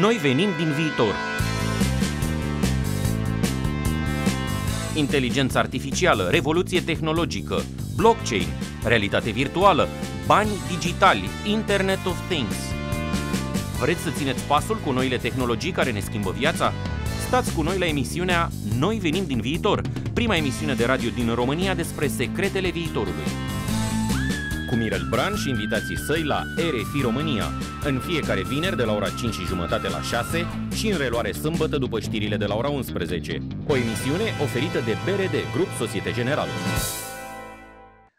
Noi venim din viitor. Inteligență artificială, revoluție tehnologică, blockchain, realitate virtuală, bani digitali, Internet of Things. Vreți să țineți pasul cu noile tehnologii care ne schimbă viața? Stați cu noi la emisiunea Noi venim din viitor, prima emisiune de radio din România despre secretele viitorului cu Mirel Bran și invitații săi la RFI România, în fiecare vineri de la ora 5 și jumătate la 6 și în reluare sâmbătă după știrile de la ora 11. O emisiune oferită de BRD, Grup Societe Generală.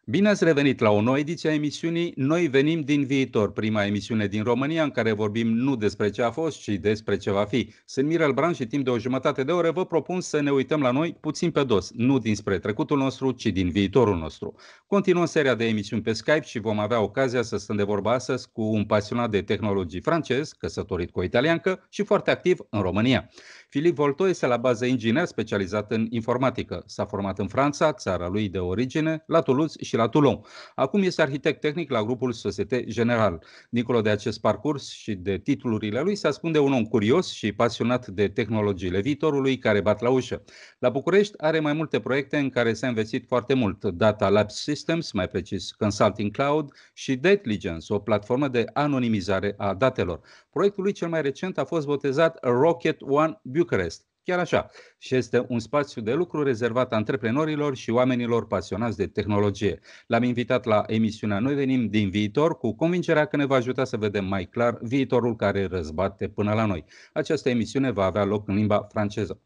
Bine ați revenit la o nouă ediție a emisiunii Noi venim din viitor, prima emisiune din România în care vorbim nu despre ce a fost, ci despre ce va fi. Sunt Mirel Bran și timp de o jumătate de oră vă propun să ne uităm la noi puțin pe dos, nu dinspre trecutul nostru, ci din viitorul nostru. Continuăm seria de emisiuni pe Skype și vom avea ocazia să stăm de vorba astăzi cu un pasionat de tehnologii francez, căsătorit cu o italiancă și foarte activ în România. Filip Volto este la bază inginer specializat în informatică. S-a format în Franța, țara lui de origine, la Toulouse și la Toulon. Acum este arhitect tehnic la grupul Societe General. Dincolo de acest parcurs și de titlurile lui, se ascunde un om curios și pasionat de tehnologiile viitorului care bat la ușă. La București are mai multe proiecte în care s-a investit foarte mult. Data Lab Systems, mai precis Consulting Cloud și Datligence, o platformă de anonimizare a datelor. Proiectul lui cel mai recent a fost botezat Rocket One Beauty Bucharest. Chiar așa. Și este un spațiu de lucru rezervat antreprenorilor și oamenilor pasionați de tehnologie. L-am invitat la emisiunea Noi venim din viitor cu convingerea că ne va ajuta să vedem mai clar viitorul care răzbate până la noi. Această emisiune va avea loc în limba franceză.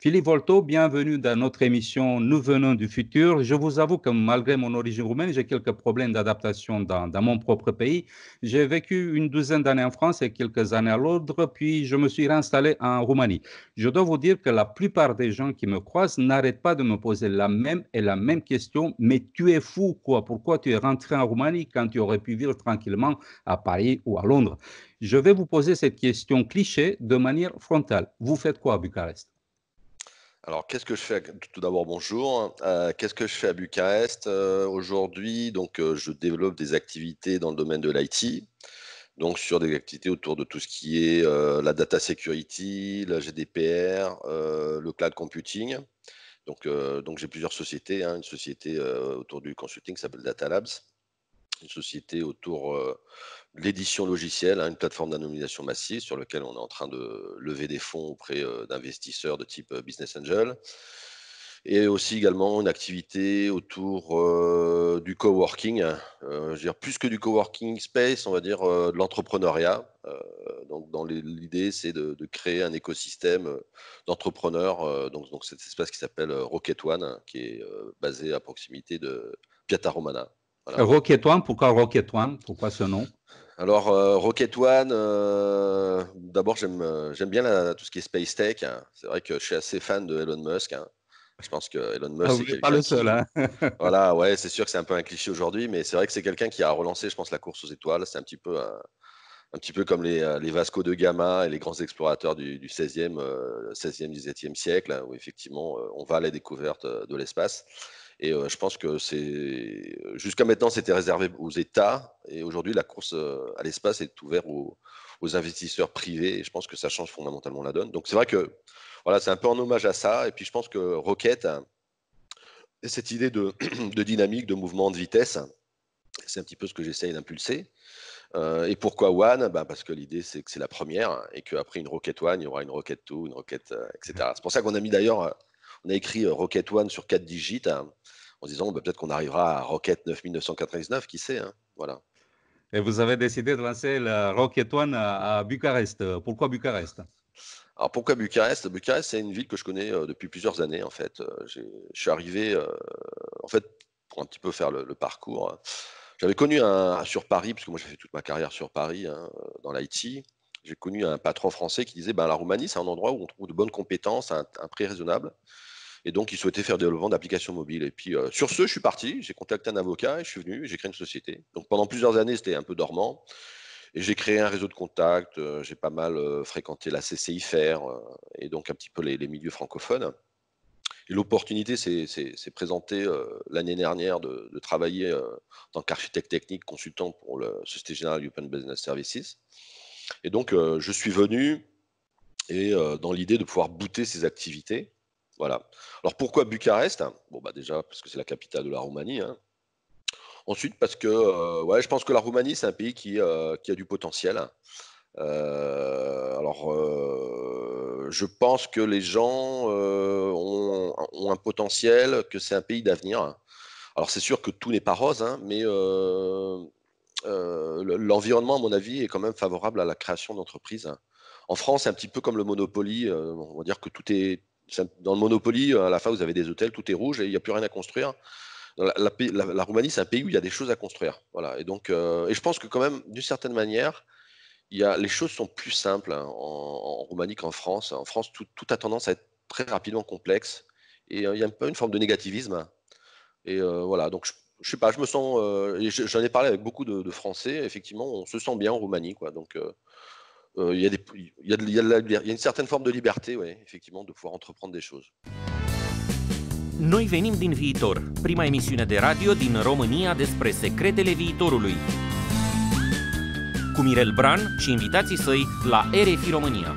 Philippe Volto, bienvenue dans notre émission Nous venons du futur. Je vous avoue que malgré mon origine roumaine, j'ai quelques problèmes d'adaptation dans, mon propre pays. J'ai vécu une douzaine d'années en France et quelques années à Londres, puis je me suis réinstallé en Roumanie. Je dois vous dire que la plupart des gens qui me croisent n'arrêtent pas de me poser la même et la même question, mais tu es fou quoi Pourquoi tu es rentré en Roumanie quand tu aurais pu vivre tranquillement à Paris ou à Londres Je vais vous poser cette question cliché de manière frontale. Vous faites quoi à Bucarest alors, qu'est-ce que je fais Tout d'abord, bonjour. Hein. Euh, qu'est-ce que je fais à Bucarest euh, aujourd'hui Donc, euh, je développe des activités dans le domaine de l'IT, donc sur des activités autour de tout ce qui est la data security, la GDPR, le cloud computing. Donc, donc j'ai plusieurs sociétés. Hein. une société autour du consulting qui s'appelle Data Labs, une société autour l'édition logicielle, hein, une plateforme d'anonymisation massive sur laquelle on est en train de lever des fonds auprès euh, d'investisseurs de type euh, Business Angel. Et aussi également une activité autour euh, du coworking, hein, je plus que du coworking space, on va dire de l'entrepreneuriat. donc, l'idée, c'est de, créer un écosystème d'entrepreneurs. donc, donc, cet espace qui s'appelle Rocket One, hein, qui est basé à proximité de piatta Romana. Rocket One, pourquoi Rocket One Pourquoi ce nom alors, euh, Rocket One, euh, d'abord, j'aime, euh, bien tout ce qui est space tech. Hein. C'est vrai que je suis assez fan de Elon Musk. Hein. Je pense que Elon Musk. Ah, pas le seul. Hein. voilà, ouais, c'est sûr que c'est un peu un cliché aujourd'hui, mais c'est vrai que c'est quelqu'un qui a relancé, je pense, la course aux étoiles. C'est un petit peu. Un, petit peu comme les, Vasco de Gama et les grands explorateurs du, 16e, 16e, 17e siècle, où effectivement on va à la découverte de l'espace. Et euh, je pense que c'est jusqu'à maintenant, c'était réservé aux États. Et aujourd'hui, la course euh, à l'espace est ouverte aux, investisseurs privés. Et je pense que ça change fondamentalement la donne. Donc c'est vrai que voilà, c'est un peu en hommage à ça. Et puis je pense que Rocket, cette idée de, dynamique, de mouvement, de vitesse, c'est un petit peu ce que j'essaye d'impulser. Euh, et pourquoi One ben, Parce que l'idée, c'est que c'est la première et qu'après une Rocket One, il y aura une Rocket Two, une Rocket, etc. C'est pour ça qu'on a mis d'ailleurs on a écrit euh, Rocket One sur quatre digits hein, en disant bah, peut-être qu'on arrivera à Rocket 9999, qui sait. Hein, voilà. Et vous avez décidé de lancer la Rocket One à, Bucarest. Pourquoi Bucarest alors pourquoi Bucarest Bucarest, c'est une ville que je connais euh, depuis plusieurs années en fait. Euh, je suis arrivé, en fait, pour un petit peu faire le, parcours. Hein. J'avais connu un sur Paris, puisque moi j'ai fait toute ma carrière sur Paris, dans l'Haïti. J'ai connu un patron français qui disait ben, la Roumanie, c'est un endroit où on trouve de bonnes compétences à un prix raisonnable. Et donc, ils souhaitaient faire développement d'applications mobiles. Et puis, euh, sur ce, je suis parti, j'ai contacté un avocat et je suis venu, j'ai créé une société. Donc, pendant plusieurs années, c'était un peu dormant. Et j'ai créé un réseau de contacts, euh, j'ai pas mal euh, fréquenté la CCIFR et donc un petit peu les, milieux francophones. Et l'opportunité s'est présentée l'année dernière de, travailler en tant qu'architecte technique consultant pour la Société Générale Open Business Services. Et donc, je suis venu et dans l'idée de pouvoir booter ces activités voilà. Alors pourquoi Bucarest hein Bon, bah déjà, parce que c'est la capitale de la Roumanie. Hein. Ensuite, parce que euh, ouais, je pense que la Roumanie, c'est un pays qui, euh, a du potentiel. Euh, alors, je pense que les gens ont, un potentiel, que c'est un pays d'avenir. Alors, c'est sûr que tout n'est pas rose, hein, mais l'environnement, à mon avis, est quand même favorable à la création d'entreprises. En France, c'est un petit peu comme le Monopoly. on va dire que tout est, dans le Monopoly, à la fin, vous avez des hôtels, tout est rouge et il n'y a plus rien à construire. la, Roumanie, c'est un pays où il y a des choses à construire. Voilà. Et, donc, euh, et je pense que quand même, d'une certaine manière, il y a, les choses sont plus simples hein, en, Roumanie qu'en France. En France, tout, a tendance à être très rapidement complexe. Et euh, il y a un peu une forme de négativisme. Et euh, voilà, donc je, ne sais pas, je me sens. J'en ai parlé avec beaucoup de, de, Français. Effectivement, on se sent bien en Roumanie. Quoi, donc il y, a une certaine forme de liberté, ouais, effectivement, de pouvoir entreprendre des choses. Nous venim din viitor, prima de radio din România despre secretele viitorului. Cu Mirel Bran și invitații săi la RFI România.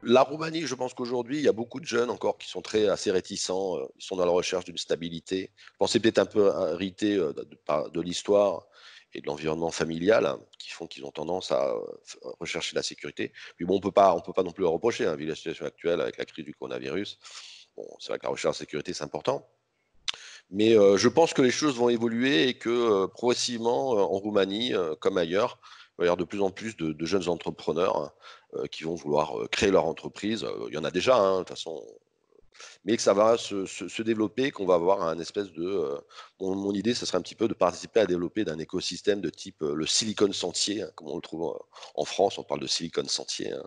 La Roumanie, je pense qu'aujourd'hui, il y a beaucoup de jeunes encore qui sont très assez réticents. Euh, ils sont dans la recherche d'une stabilité. Je pense peut-être un peu hérité euh, de, de l'histoire et de l'environnement familial hein, qui font qu'ils ont tendance à euh, rechercher la sécurité. Puis bon, on ne peut pas non plus leur reprocher, hein, vu la situation actuelle avec la crise du coronavirus. Bon, c'est vrai que la recherche de sécurité, c'est important. Mais euh, je pense que les choses vont évoluer et que euh, progressivement, en Roumanie, comme ailleurs, il va y avoir de plus en plus de, jeunes entrepreneurs hein, qui vont vouloir créer leur entreprise. Il y en a déjà, de toute façon, mais que ça va se, développer, qu'on va avoir un espèce de. Euh, mon, idée, ce serait un petit peu de participer à développer d'un écosystème de type euh, le silicone sentier, hein, comme on le trouve euh, en, France, on parle de silicone sentier. Hein.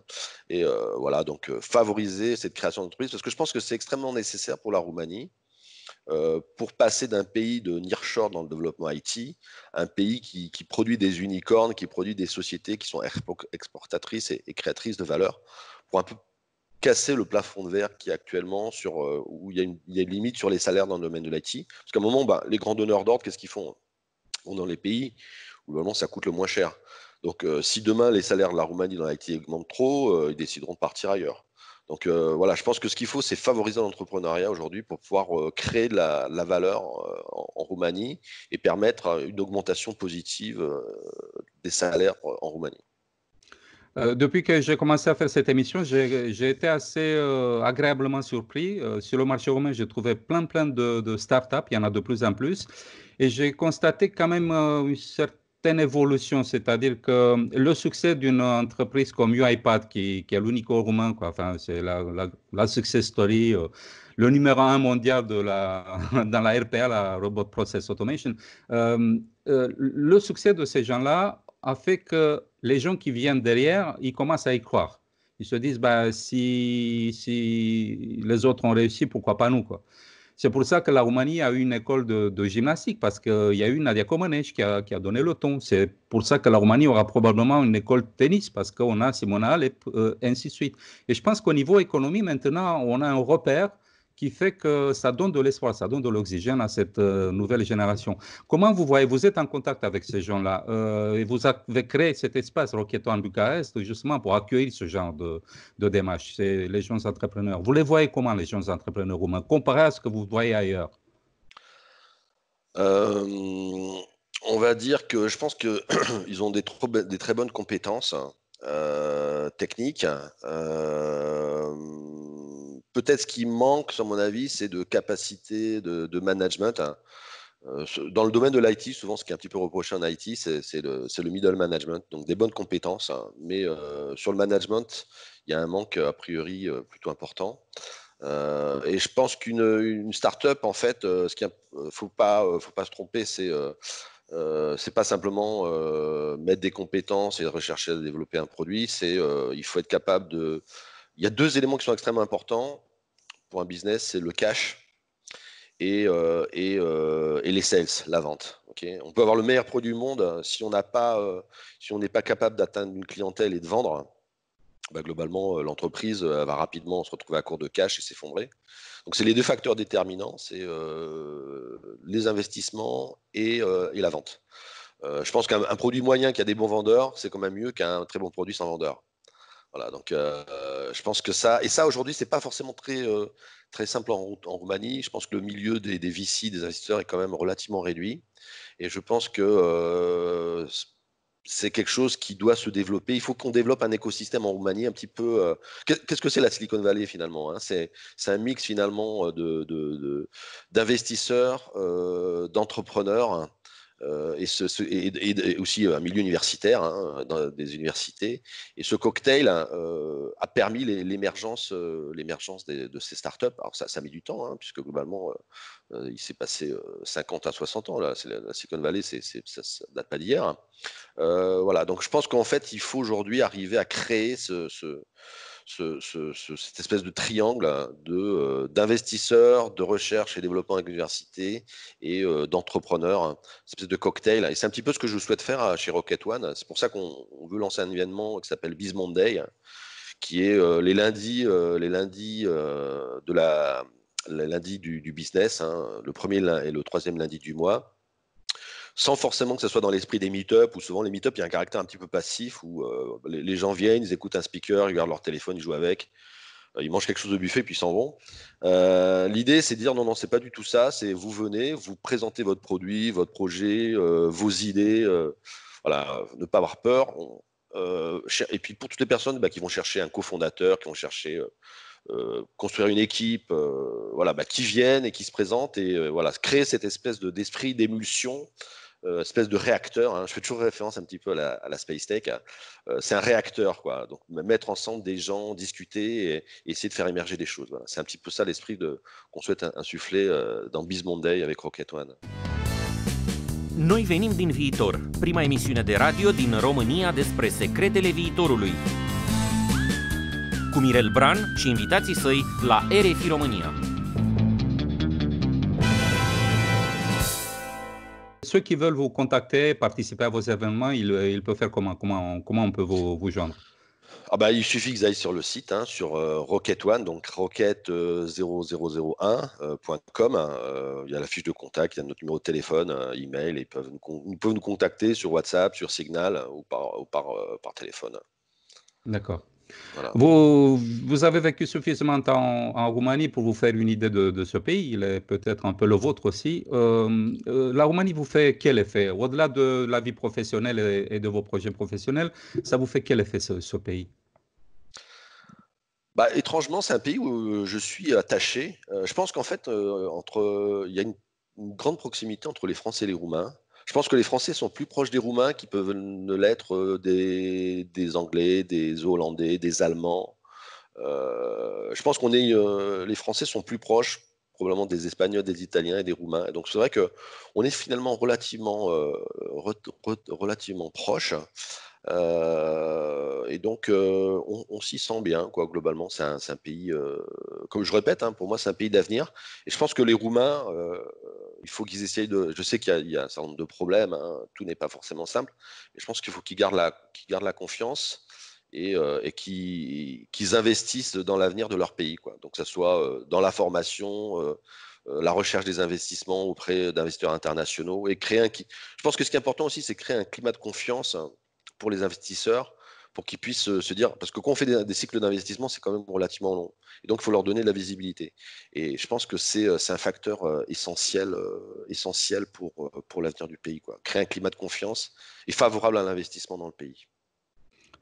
et voilà, donc favoriser cette création d'entreprise, parce que je pense que c'est extrêmement nécessaire pour la Roumanie. pour passer d'un pays de nearshore dans le développement IT, un pays qui, produit des unicornes, qui produit des sociétés qui sont exportatrices et, et créatrices de valeur, pour un peu casser le plafond de verre qui est actuellement sur euh, où il y, a une, limite sur les salaires dans le domaine de l'IT. Parce qu'à un moment, bah, les grands donneurs d'ordre, qu'est-ce qu'ils font Ils dans les pays où vraiment ça coûte le moins cher. Donc euh, si demain les salaires de la Roumanie dans l'IT augmentent trop, euh, ils décideront de partir ailleurs. Donc voilà, je pense que ce qu'il faut, c'est favoriser l'entrepreneuriat aujourd'hui pour pouvoir créer de la, valeur en, Roumanie et permettre une augmentation positive des salaires en Roumanie. Euh, depuis que j'ai commencé à faire cette émission, j'ai été assez euh, agréablement surpris. Euh, sur le marché romain, j'ai trouvé plein, plein de, de startups. Il y en a de plus en plus. Et j'ai constaté quand même une certaine évolution, c'est-à-dire que le succès d'une entreprise comme UiPath, qui, est l'unique roumain, enfin, c'est la, success story le numéro un mondial de la, dans la RPA, la Robot Process Automation, le succès de ces gens-là a fait que les gens qui viennent derrière, ils commencent à y croire. Ils se disent, bah, si, si les autres ont réussi, pourquoi pas nous quoi. C'est pour ça que la Roumanie a eu une école de, gymnastique, parce qu'il euh, y a eu Nadia Comaneci qui a, donné le ton. C'est pour ça que la Roumanie aura probablement une école de tennis, parce qu'on a Simona Alep, et euh, ainsi de suite. Et je pense qu'au niveau économie, maintenant, on a un repère qui fait que ça donne de l'espoir, ça donne de l'oxygène à cette euh, nouvelle génération. Comment vous voyez, vous êtes en contact avec ces gens-là euh, et vous avez créé cet espace Roqueto en Bucarest justement pour accueillir ce genre de, de démarche, c'est les jeunes entrepreneurs. Vous les voyez comment, les jeunes entrepreneurs roumains, comparé à ce que vous voyez ailleurs euh, On va dire que je pense qu'ils ont des, très bonnes compétences hein, euh, techniques peut-être ce qui manque, sur mon avis, c'est de capacité de, management. Hein. Euh, dans le domaine de l'IT, souvent, ce qui est un petit peu reproché en IT, c'est le, middle management, donc des bonnes compétences. Hein. Mais euh, sur le management, il y a un manque, a priori, euh, plutôt important. et je pense qu'une start-up, en fait, ce ne faut pas, faut pas se tromper, c'est euh, pas simplement mettre des compétences et rechercher à développer un produit, il faut être capable de il y a deux éléments qui sont extrêmement importants pour un business, c'est le cash et, euh, euh, les sales, la vente. on peut avoir le meilleur produit du monde hein. euh, si on n'est pas capable d'atteindre une clientèle et de vendre. Bah, globalement, l'entreprise va rapidement se retrouver à court de cash et s'effondrer. Donc, c'est les deux facteurs déterminants, c'est les investissements et, et la vente. je pense qu'un produit moyen qui a des bons vendeurs, c'est quand même mieux qu'un très bon produit sans vendeur. Voilà, donc euh, je pense que ça, et ça aujourd'hui, c'est pas forcément très, euh, très simple en, en Roumanie. Je pense que le milieu des, des VC, des investisseurs, est quand même relativement réduit. Et je pense que euh, c'est quelque chose qui doit se développer. Il faut qu'on développe un écosystème en Roumanie un petit peu. Qu'est-ce que c'est la Silicon Valley finalement hein c'est, un mix finalement de, d'investisseurs, de, d'entrepreneurs. Hein. Euh, et, ce, aussi euh, un milieu universitaire, hein, dans des universités. Et ce cocktail hein, euh, a permis l'émergence, l'émergence de ces startups. Alors ça, ça met du temps, hein, puisque globalement, il s'est passé 50 à 60 ans. Là. La, la, Silicon Valley, c'est ça, ne date pas d'hier. voilà, donc je pense qu'en fait, il faut aujourd'hui arriver à créer ce, ce ce, cette espèce de triangle hein, euh, d'investisseurs, de, recherche et développement avec l'université et euh, d'entrepreneurs, hein. espèce de cocktail. Hein. Et c'est un petit peu ce que je souhaite faire euh, chez Rocket One. C'est pour ça qu'on veut lancer un événement qui s'appelle Biz Monday, qui est les lundis, les lundis de la, lundi du, business, le premier et le troisième lundi du mois sans forcément que ce soit dans l'esprit des meet-up, où souvent les meet-up, il y a un caractère un petit peu passif, où euh, les, gens viennent, ils écoutent un speaker, ils regardent leur téléphone, ils jouent avec, euh, ils mangent quelque chose de buffet, puis ils s'en vont. Euh, l'idée, c'est de dire non, non, c'est pas du tout ça, c'est vous venez, vous présentez votre produit, votre projet, vos idées, voilà, ne pas avoir peur. et puis pour toutes les personnes bah, qui vont chercher un cofondateur, qui vont chercher... construire une équipe, voilà, bah, qui viennent et qui se présentent et voilà, créer cette espèce de d'esprit d'émulsion euh, espèce de réacteur. Hein. Je fais toujours référence un petit peu à la, Space Tech. Hein. Euh, c'est un réacteur, quoi. Donc mettre ensemble des gens, discuter et, essayer de faire émerger des choses. C'est un petit peu ça l'esprit qu'on souhaite insuffler euh, dans Biz avec Rocket One. Noi venim din viitor, prima emisiune de radio din România despre secretele viitorului. Cu Mirel Bran și invitații săi la RFI România. ceux qui veulent vous contacter, participer à vos événements, ils, peut peuvent faire comment comment, comment on peut vous, joindre ah bah, il suffit qu'ils aillent sur le site, hein, sur RocketOne, euh, Rocket One, donc rocket0001.com. Euh, euh, hein, il y a la fiche de contact, il y a notre numéro de téléphone, email, ils peuvent nous, nous contacter sur WhatsApp, sur Signal ou par, par, par téléphone. D'accord. Vous, vous, avez vécu suffisamment de temps en Roumanie pour vous faire une idée de, ce pays. Il est peut-être un peu le vôtre aussi. Euh, euh, la Roumanie vous fait quel effet Au-delà de la vie professionnelle et, de vos projets professionnels, ça vous fait quel effet ce, pays bah, étrangement, c'est un pays où euh, je suis attaché. je pense qu'en fait, entre, il y a une, une grande proximité entre les Français et les Roumains. Je pense que les Français sont plus proches des Roumains qui peuvent ne l'être euh, des, Anglais, des Hollandais, des Allemands. Euh, je pense qu'on est, euh, les Français sont plus proches probablement des Espagnols, des Italiens et des Roumains. donc c'est vrai que on est finalement relativement, euh, relativement proche. Euh, et donc euh, on, s'y sent bien, quoi. Globalement, c'est un, pays, comme je répète, hein, pour moi, c'est un pays d'avenir. Et je pense que les Roumains, il faut qu'ils essayent de. Je sais qu'il y, a un certain nombre de problèmes, hein. tout n'est pas forcément simple. Mais je pense qu'il faut qu'ils gardent la, gardent la confiance et, euh, qu'ils investissent dans l'avenir de leur pays. Quoi. Donc, que ce soit euh, dans la formation, euh, la recherche des investissements auprès d'investisseurs internationaux et créer Je pense que ce qui est important aussi, c'est créer un climat de confiance pour les investisseurs pour qu'ils puissent se dire, parce que quand on fait des, cycles d'investissement, c'est quand même relativement long. Et donc, il faut leur donner de la visibilité. Et je pense que c'est un facteur essentiel, essentiel pour, pour l'avenir du pays. Quoi. Créer un climat de confiance et favorable à l'investissement dans le pays.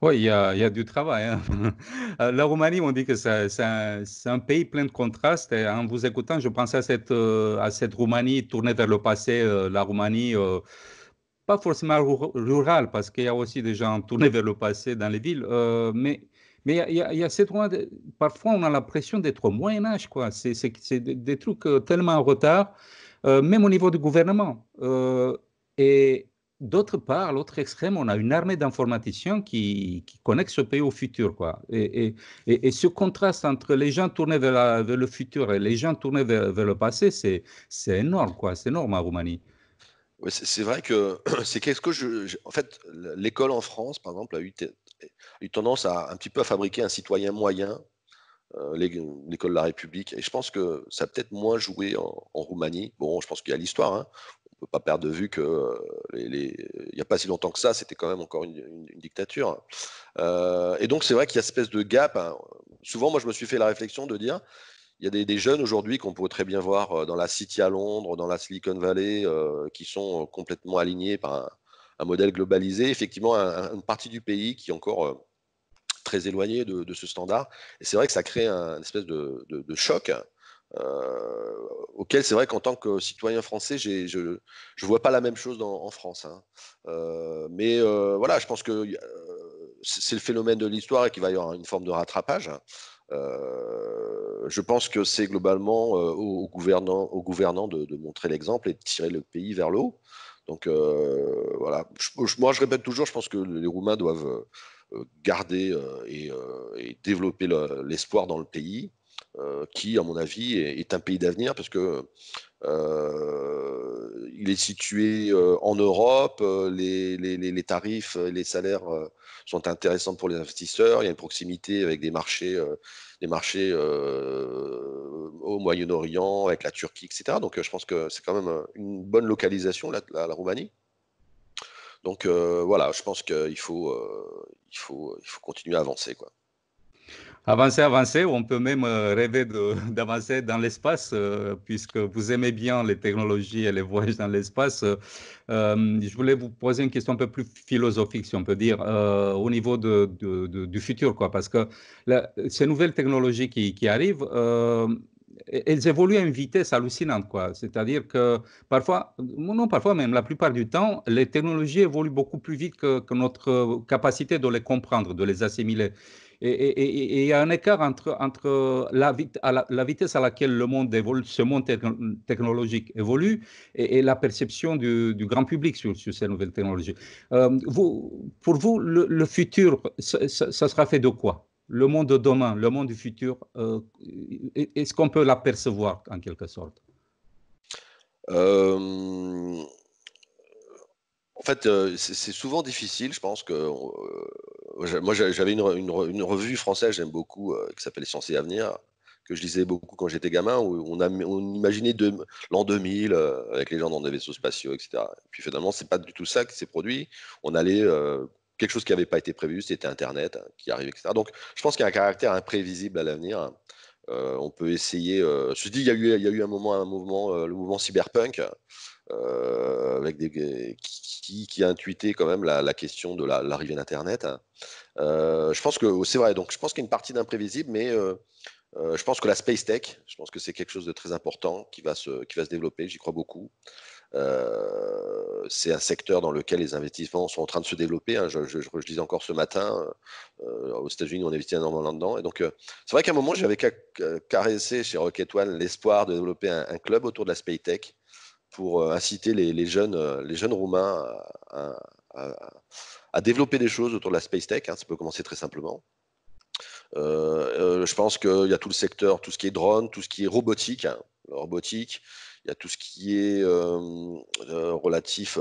Oui, il y, a, du travail. Hein. Euh, la Roumanie, on dit que c'est un, pays plein de contrastes. Et en vous écoutant, je pensais à cette, euh, à cette Roumanie tournée vers le passé, euh, la Roumanie pas forcément rurale, parce qu'il y a aussi des gens tournés vers le passé dans les villes, mais mais il y, a, ces y parfois on a l'impression d'être au Moyen Âge, quoi. C'est des, des, trucs tellement en retard, même au niveau du gouvernement. et d'autre part, l'autre extrême, on a une armée d'informaticiens qui, qui connecte ce pays au futur. Quoi. Et, ce contraste entre les gens tournés vers, le futur et les gens tournés vers, le passé, c'est énorme, quoi. C'est énorme en hein, Roumanie. c'est vrai que c'est quelque chose. que... je, en fait, l'école en France, par exemple, a eu, tendance à un petit peu à fabriquer un citoyen moyen, euh, l'école de la République. Et je pense que ça a peut-être moins joué en, Roumanie. Bon, je pense qu'il y a l'histoire. Hein peut pas perdre de vue que euh, les, n'y a pas si longtemps que ça, c'était quand même encore une, dictature. Euh, et donc c'est vrai qu'il y a espèce de gap. Hein. Souvent, moi, je me suis fait la réflexion de dire, il y a des, jeunes aujourd'hui qu'on pourrait très bien voir euh, dans la City à Londres, dans la Silicon Valley, qui sont complètement alignés par un, modèle globalisé. Effectivement, une partie du pays qui est encore très éloignée de, ce standard. Et c'est vrai que ça crée un, une espèce de, de choc euh, auquel c'est vrai qu'en tant que citoyen français, je ne vois pas la même chose en France. Hein. Euh, mais euh, voilà, je pense que c'est le phénomène de l'histoire et qu'il va y avoir une forme de rattrapage. je pense que c'est globalement aux, gouvernants, de, montrer l'exemple et de tirer le pays vers le haut. Donc voilà, moi je répète toujours, je pense que les Roumains doivent garder et, développer l'espoir dans le pays. Euh, qui, à mon avis, est, un pays d'avenir parce que euh, il est situé euh, en Europe, les, les, les, tarifs, les salaires sont intéressants pour les investisseurs, il y a une proximité avec des marchés, des marchés au Moyen-Orient, avec la Turquie, etc. Donc je pense que c'est quand même une bonne localisation, la, la Roumanie. Donc voilà, je pense qu'il faut, il faut, il faut continuer à avancer. Quoi. Avancer, avancer, on peut même euh, rêver d'avancer dans l'espace, euh, puisque vous aimez bien les technologies et les voyages dans l'espace. Euh, je voulais vous poser une question un peu plus philosophique, si on peut dire, au niveau du futur, quoi, parce que ces nouvelles technologies qui, arrivent, elles évoluent à une vitesse hallucinante, quoi. C'est-à-dire que parfois, non parfois même, la plupart du temps, les technologies évoluent beaucoup plus vite que, que notre capacité de les comprendre, de les assimiler et il y a un écart entre, entre la, la, vitesse à laquelle le monde évolue, ce monde technologique évolue et, la perception du, grand public sur, sur, ces nouvelles technologies. Euh, vous, pour vous, le, futur, ça, sera fait de quoi Le monde de demain, le monde du futur, euh, est-ce qu'on peut l'apercevoir en quelque sorte euh, en fait, euh, c'est souvent difficile. Je pense que euh, moi, j'avais une, revue française, j'aime beaucoup, euh, qui s'appelle Sciences et Avenir, que je lisais beaucoup quand j'étais gamin, où on, imaginait l'an 2000 avec les gens dans des vaisseaux spatiaux, etc. puis finalement, c'est pas du tout ça qui s'est produit. On allait quelque chose qui n'avait pas été prévu, c'était Internet hein, qui arrive, etc. Donc, je pense qu'il y a un caractère imprévisible à l'avenir. Hein. on peut essayer. je me dis, il y, a eu, il y a eu un moment, un mouvement, le mouvement cyberpunk euh, avec des, qui, a intuité quand même la, question de l'arrivée d'Internet. Euh, je pense que c'est vrai, donc je pense qu'il y a une partie d'imprévisible, mais euh, je pense que la space tech, je pense que c'est quelque chose de très important qui va se, qui va se développer, j'y crois beaucoup. c'est un secteur dans lequel les investissements sont en train de se développer. Hein. Je, le disais encore ce matin, aux États-Unis, on investit énormément là-dedans. Et donc, c'est vrai qu'à un moment, j'avais caressé chez Rocket One l'espoir de développer un, club autour de la space tech pour euh, inciter les, jeunes, euh, les jeunes Roumains à, développer des choses autour de la space tech. Hein, ça peut commencer très simplement. Euh, je pense qu'il y a tout le secteur, tout ce qui est drone, tout ce qui est robotique, hein. robotique. Il y a tout ce qui est relatif.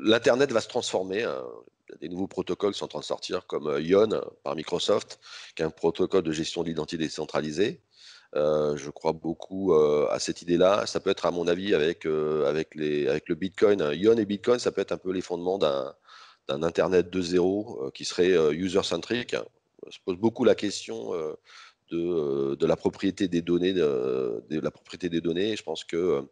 L'internet va se transformer. Hein. a Des nouveaux protocoles sont en train de sortir, comme ION par Microsoft, qui est un protocole de gestion d'identité décentralisée. Euh, je crois beaucoup euh, à cette idée-là. Ça peut être, à mon avis, avec, euh, avec, les, avec le Bitcoin, Ion et Bitcoin, ça peut être un peu les fondements d'un, d'un Internet 2.0 qui serait user centric, On se pose beaucoup la question de, de, la propriété des données. De, la propriété des données. je pense que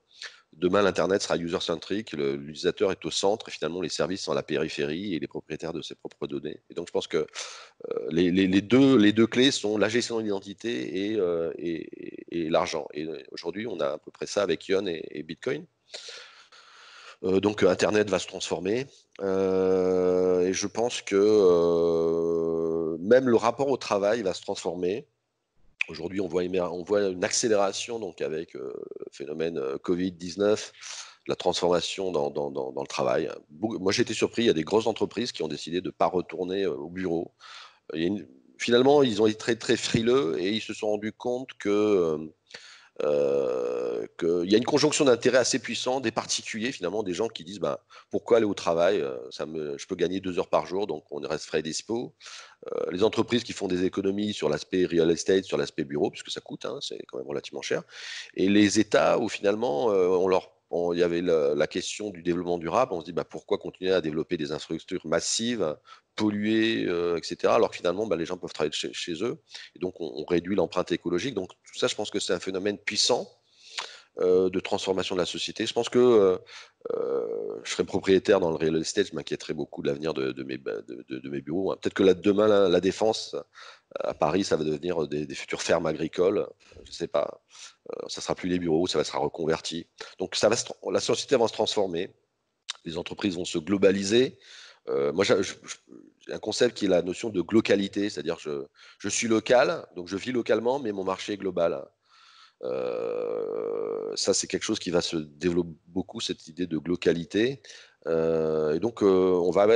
Demain, l'Internet sera user-centric, l'utilisateur est au centre, et finalement, les services sont à la périphérie et les propriétaires de ses propres données. Et donc, je pense que euh, les, deux, clés sont la gestion de l'identité et, euh, l'argent. Et euh, aujourd'hui, on a à peu près ça avec Ion et, Bitcoin. donc, Internet va se transformer. et je pense que même le rapport au travail va se transformer. Aujourd'hui, on voit, on voit une accélération donc avec euh, le phénomène euh, Covid-19, la transformation dans, le travail. Moi, j'ai été surpris, il y a des grosses entreprises qui ont décidé de ne pas retourner euh, au bureau. finalement, ils ont été très, très frileux et ils se sont rendus compte que euh, qu'il y a une conjonction d'intérêts assez puissante, des particuliers finalement, des gens qui disent bah, pourquoi aller au travail euh, ça me, Je peux gagner deux heures par jour, donc on reste frais et dispo. Euh, les entreprises qui font des économies sur l'aspect real estate, sur l'aspect bureau, puisque ça coûte, hein, c'est quand même relativement cher. Et les États où finalement on leur il y avait la, question du développement durable. On se dit bah, pourquoi continuer à développer des infrastructures massives, polluées, euh, etc. Alors que finalement, bah, les gens peuvent travailler chez, eux. Et donc, on, réduit l'empreinte écologique. Donc, tout ça, je pense que c'est un phénomène puissant euh, de transformation de la société. Je pense que euh, je serais propriétaire dans le real estate. Je m'inquiéterais beaucoup de l'avenir de, mes, bureaux. Peut-être que là, demain, la défense à Paris, ça va devenir euh, des, futures fermes agricoles, euh, je ne sais pas. Euh, ça ne sera plus les bureaux, ça va sera reconverti. Donc ça va la société va se transformer, les entreprises vont se globaliser. moi, j'ai un concept qui est la notion de localité, c'est-à-dire je, suis local, donc je vis localement, mais mon marché est global. ça, c'est quelque chose qui va se développer beaucoup, cette idée de localité. et donc, on va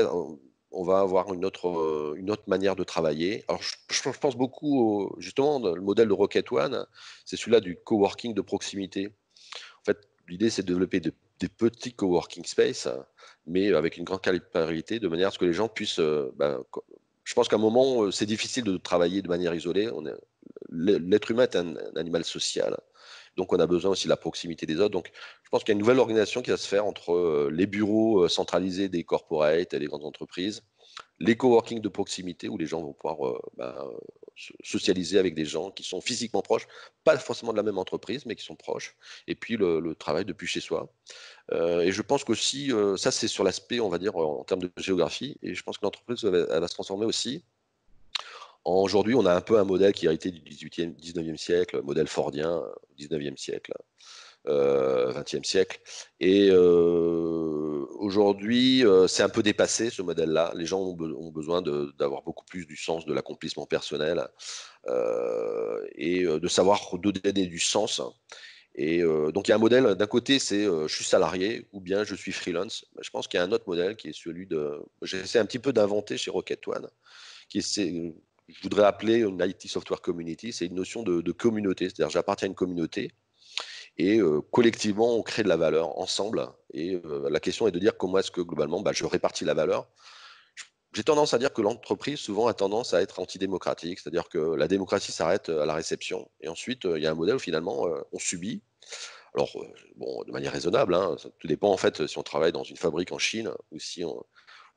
on va avoir une autre, euh, une autre manière de travailler. je, pense beaucoup, au, justement, le modèle de Rocket One, hein, c'est celui-là du coworking de proximité. En fait, l'idée, c'est de développer des petits coworking spaces, hein, mais avec une grande qualité, de manière à ce que les gens puissent. Euh, ben, je pense qu'à un moment, euh, c'est difficile de travailler de manière isolée. L'être humain est un animal social. Donc on a besoin aussi de la proximité des autres. Donc je pense qu'il y a une nouvelle organisation qui va se faire entre euh, les bureaux euh, centralisés des corporates et des grandes entreprises, les coworking de proximité où les gens vont pouvoir euh, ben, socialiser avec des gens qui sont physiquement proches, pas forcément de la même entreprise, mais qui sont proches, et puis le, travail depuis chez soi. et je pense qu'aussi, ça c'est sur l'aspect, on va dire, en termes de géographie, et je pense que l'entreprise, va se transformer aussi Aujourd'hui, on a un peu un modèle qui est hérité du 18e, 19e siècle, modèle fordien, 19e euh, siècle, 20e euh, siècle. Et euh, aujourd'hui, c'est un peu dépassé ce modèle-là. Les gens ont, besoin d'avoir beaucoup plus du sens de l'accomplissement personnel et de savoir donner du sens. Et donc il y a un modèle, d'un côté c'est je suis salarié ou bien je suis freelance. Je pense qu'il y a un autre modèle qui est celui de. J'essaie un petit peu d'inventer chez Rocket One, qui est je voudrais appeler une IT Software Community, c'est une notion de, communauté, c'est-à-dire j'appartiens à une communauté et euh, collectivement on crée de la valeur ensemble. Et euh, la question est de dire comment est-ce que globalement bah, je répartis la valeur. J'ai tendance à dire que l'entreprise souvent a tendance à être antidémocratique, c'est-à-dire que la démocratie s'arrête à la réception et ensuite euh, il y a un modèle où finalement on subit. Alors, bon, de manière raisonnable, hein, tout dépend en fait si on travaille dans une fabrique en Chine ou si on,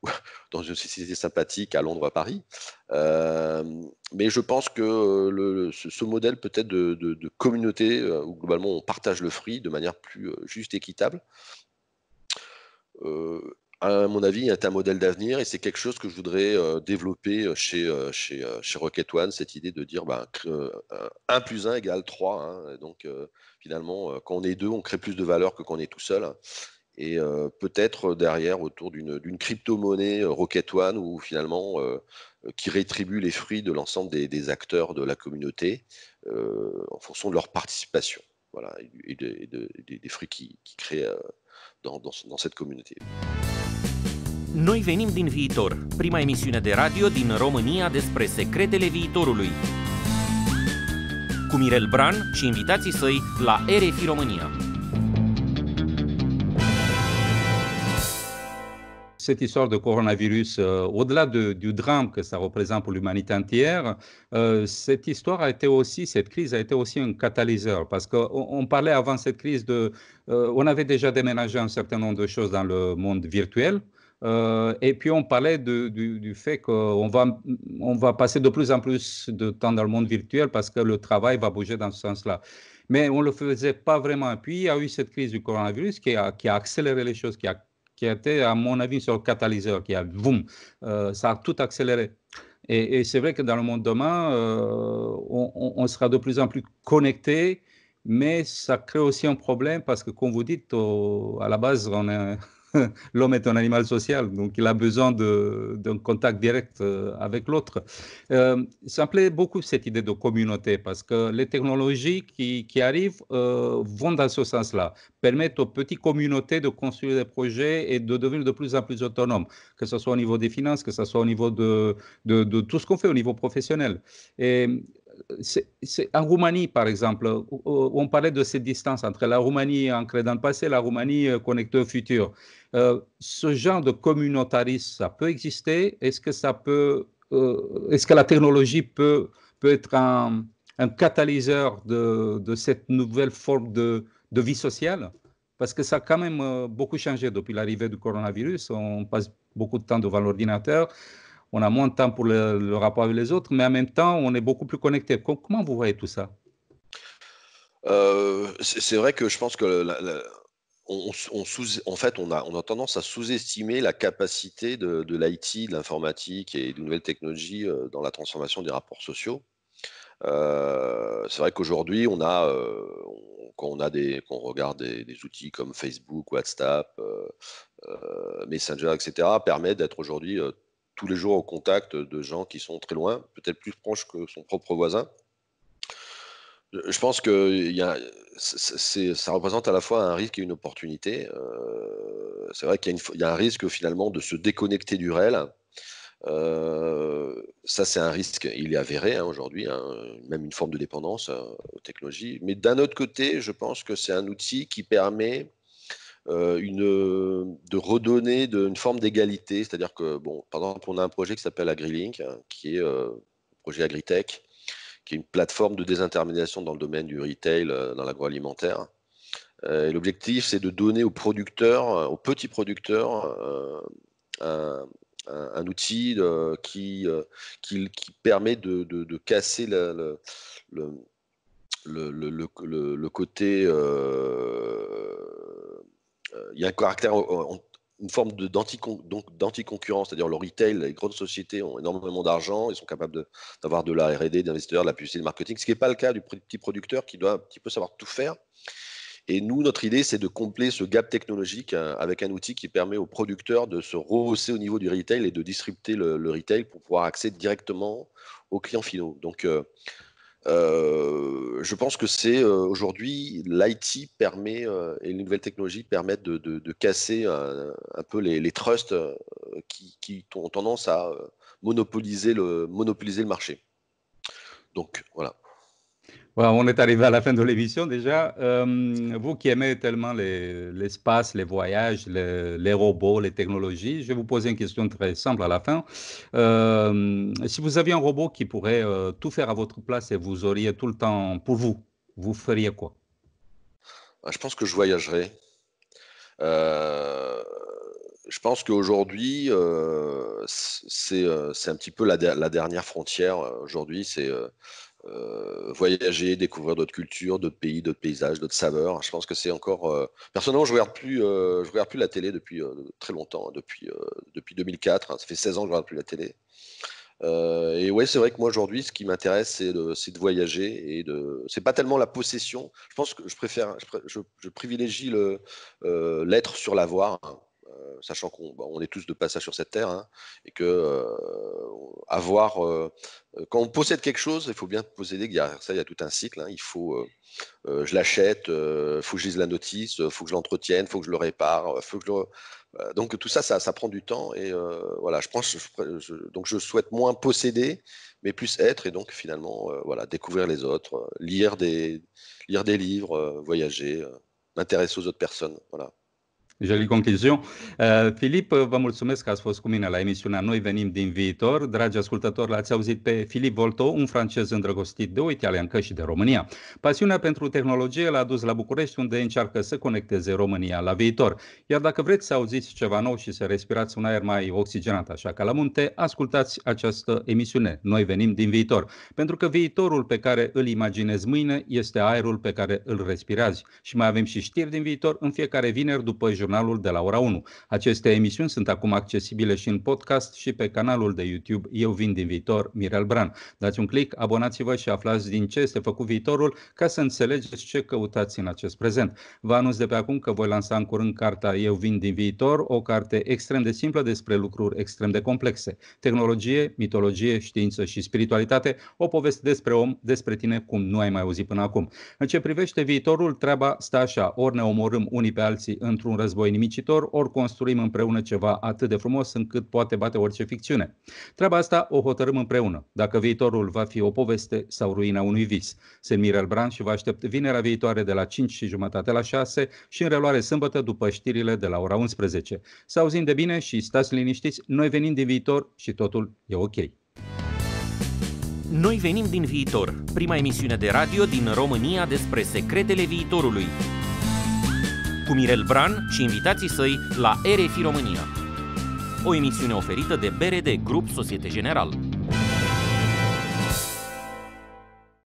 dans une société sympathique à Londres, à Paris. Euh, mais je pense que euh, ce, modèle peut-être de, communauté euh, où globalement on partage le fruit de manière plus juste et équitable, à mon avis, est un modèle d'avenir et c'est quelque chose que je voudrais développer chez, chez, chez, Rocket One, cette idée de dire 1 bah, plus 1 égale 3. Hein, donc finalement, quand on est deux, on crée plus de valeur que quand on est tout seul et euh, peut-être derrière autour d'une crypto-monnaie euh, Rocket One ou finalement euh, qui rétribue les fruits de l'ensemble des, des, acteurs de la communauté en fonction de leur participation voilà, et, de, des, des fruits qu'ils qui créent dans, dans, dans cette communauté. Noi venim din viitor, prima emisiune de radio din România despre secretele viitorului. Cu Bran și invitații săi la RFI România. cette histoire de coronavirus, euh, au-delà du drame que ça représente pour l'humanité entière, euh, cette histoire a été aussi, cette crise a été aussi un catalyseur, parce qu'on on parlait avant cette crise de, euh, on avait déjà déménagé un certain nombre de choses dans le monde virtuel. et puis on parlait du, fait qu'on va, on va passer de plus en plus de temps dans le monde virtuel parce que le travail va bouger dans ce sens-là. Mais on ne le faisait pas vraiment. Puis il y a eu cette crise du coronavirus qui a, qui a accéléré les choses, qui a qui était, à mon avis, sur le catalyseur, qui a, boum, euh, ça a tout accéléré. Et, c'est vrai que dans le monde demain, euh, on, sera de plus en plus connecté, mais ça crée aussi un problème parce que, comme vous dites, à la base, on est l'homme est un animal social, donc il a besoin d'un contact direct euh, avec l'autre. Euh, ça me plaît beaucoup cette idée de communauté parce que les technologies qui, arrivent euh, vont dans ce sens-là, permettent aux petites communautés de construire des projets et de devenir de plus en plus autonomes, que ce soit au niveau des finances, que ce soit au niveau de, tout ce qu'on fait au niveau professionnel c'est, en Roumanie, par exemple, on parlait de cette distance entre la Roumanie ancrée dans le passé et la Roumanie euh, connectée au futur. Euh, ce genre de communautarisme, ça peut exister Est-ce que, ça peut, euh, est-ce que la technologie peut, peut être un, catalyseur de, cette nouvelle forme de, de vie sociale parce que ça a quand même beaucoup changé depuis l'arrivée du coronavirus. On passe beaucoup de temps devant l'ordinateur on a moins de temps pour le, rapport avec les autres, mais en même temps, on est beaucoup plus connecté. Comment vous voyez tout ça euh, C'est vrai que je pense que on, en fait, on a, on a tendance à sous-estimer la capacité de, l'IT, de l'informatique et de nouvelles technologies euh, dans la transformation des rapports sociaux. Euh, c'est vrai qu'aujourd'hui, on a, quand on a des, qu'on regarde des, outils comme Facebook, WhatsApp, Messenger, etc., permet d'être aujourd'hui tous les jours au contact de gens qui sont très loin, peut-être plus proches que son propre voisin. Je pense que ça représente à la fois un risque et une opportunité. Euh, c'est vrai qu'il y, a un risque finalement de se déconnecter du réel. Euh, ça, c'est un risque, il est avéré hein, aujourd'hui, hein, même une forme de dépendance euh, aux technologies. Mais d'un autre côté, je pense que c'est un outil qui permet euh, euh, de redonner une forme d'égalité. C'est-à-dire que, bon, par exemple, on a un projet qui s'appelle AgriLink, hein, qui est euh, un projet AgriTech, qui est une plateforme de désintermédiation dans le domaine du retail, dans l'agroalimentaire. L'objectif, c'est de donner aux producteurs, aux petits producteurs, un, outil qui, permet de, casser le, le, côté euh, il y a un caractère, euh, une forme d'anti-concurrence, c'est-à-dire le retail, les grandes sociétés ont énormément d'argent, ils sont capables d'avoir de, la RD, d'investisseurs, de la publicité, de marketing, ce qui n'est pas le cas du petit producteur qui doit un petit peu savoir tout faire. Et nous, notre idée, c'est de combler ce gap technologique euh, avec un outil qui permet aux producteurs de se rehausser au niveau du retail et de disrupter le, retail pour pouvoir accéder directement aux clients finaux. Donc, euh, je pense que c'est euh, aujourd'hui l'IT permet euh, et les nouvelles technologies permettent de, casser un, peu les, trusts qui, qui, ont tendance à monopoliser le, monopoliser le marché. Donc voilà on est arrivé à la fin de l'émission déjà. Euh, vous qui aimez tellement l'espace, les, voyages, les, robots, les technologies, je vais vous poser une question très simple à la fin. Euh, si vous aviez un robot qui pourrait euh, tout faire à votre place et vous auriez tout le temps pour vous, vous feriez quoi bah, Je pense que je voyagerais. je pense qu'aujourd'hui, c'est un petit peu la, la dernière frontière. Aujourd'hui, c'est euh, voyager, découvrir d'autres cultures, d'autres pays, d'autres paysages, d'autres saveurs. Je pense que c'est encore. Euh, personnellement, je ne regarde, plus, euh, regarde plus la télé depuis très longtemps, hein, depuis, depuis 2004. Hein. Ça fait 16 ans que je ne regarde plus la télé. et ouais, c'est vrai que moi aujourd'hui, ce qui m'intéresse, c'est de, de, voyager et de. C'est pas tellement la possession. Je pense que je préfère, je, privilégie le l'être sur l'avoir. Hein. Euh, sachant qu'on bah, est tous de passage sur cette terre, hein, et que euh, avoir euh, quand on possède quelque chose, il faut bien posséder. Derrière ça, il y a tout un cycle. Hein. il faut, je l'achète, il faut que je lise la notice, il faut que je l'entretienne, faut que je le répare, faut donc tout ça, ça, prend du temps et voilà, je pense, donc je souhaite moins posséder, mais plus être et donc finalement, voilà, découvrir les autres, lire des, livres, voyager, m'intéresser aux autres personnes, voilà. Jolie concluzion. Uh, Filip, vă mulțumesc că ați fost cu mine la emisiunea Noi venim din viitor. Dragi ascultători, l-ați auzit pe Filip Volto, un francez îndrăgostit de o italiancă și de România. Pasiunea pentru tehnologie l-a dus la București, unde încearcă să conecteze România la viitor. Iar dacă vreți să auziți ceva nou și să respirați un aer mai oxigenat, așa ca la munte, ascultați această emisiune Noi venim din viitor. Pentru că viitorul pe care îl imaginezi mâine este aerul pe care îl respirați. Și mai avem și știri din viitor în fiecare vineri după jurnalul de la ora 1. Aceste emisiuni sunt acum accesibile și în podcast și pe canalul de YouTube Eu vin din viitor, Mirel Bran. Dați un click, abonați-vă și aflați din ce este făcut viitorul ca să înțelegeți ce căutați în acest prezent. Vă anunț de pe acum că voi lansa în curând cartea Eu vin din viitor, o carte extrem de simplă despre lucruri extrem de complexe. Tehnologie, mitologie, știință și spiritualitate, o poveste despre om, despre tine cum nu ai mai auzit până acum. În ce privește viitorul, treaba stă așa, ori ne omorâm unii pe alții într-un război război nimicitor, ori construim împreună ceva atât de frumos încât poate bate orice ficțiune. Treaba asta o hotărâm împreună, dacă viitorul va fi o poveste sau ruina unui vis. Sunt Mirel Bran și vă aștept vinerea viitoare de la 5 și jumătate la 6 și în reluare sâmbătă după știrile de la ora 11. Să auzim de bine și stați liniștiți, noi venim din viitor și totul e ok. Noi venim din viitor, prima emisiune de radio din România despre secretele viitorului cu Mirel Bran și invitații săi la RFI România. O emisiune oferită de BRD Grup Societe General.